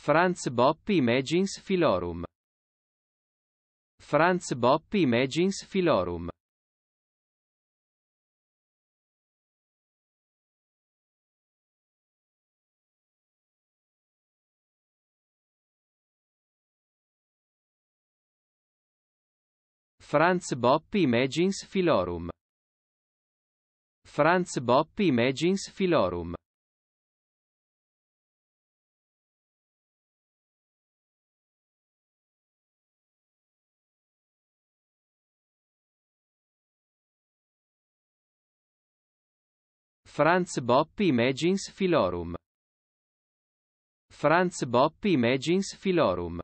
Franz Bopp Imagines Filorum. Franz Bopp Imagines Filorum. Franz Bopp Imagines Filorum. Franz Bopp Imagines Filorum. Franz Boppi Imagines Filorum Franz Bopp Imagines Filorum